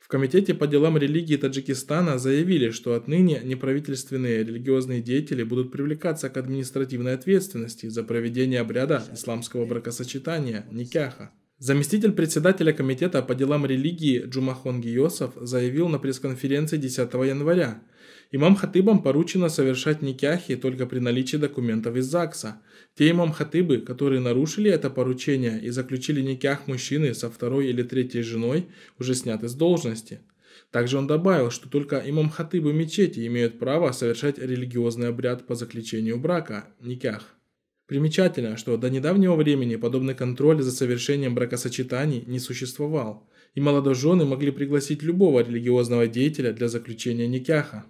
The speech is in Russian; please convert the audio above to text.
В Комитете по делам религии Таджикистана заявили, что отныне неправительственные религиозные деятели будут привлекаться к административной ответственности за проведение обряда исламского бракосочетания «Никяха». Заместитель председателя Комитета по делам религии Джумахон Гиосов заявил на пресс-конференции 10 января – Имам хатыбам поручено совершать никяхи только при наличии документов из ЗАГСа. Те имам хатыбы, которые нарушили это поручение и заключили никях мужчины со второй или третьей женой, уже сняты с должности. Также он добавил, что только имам хатыбы мечети имеют право совершать религиозный обряд по заключению брака, никях. Примечательно, что до недавнего времени подобный контроль за совершением бракосочетаний не существовал, и молодожены могли пригласить любого религиозного деятеля для заключения никяха.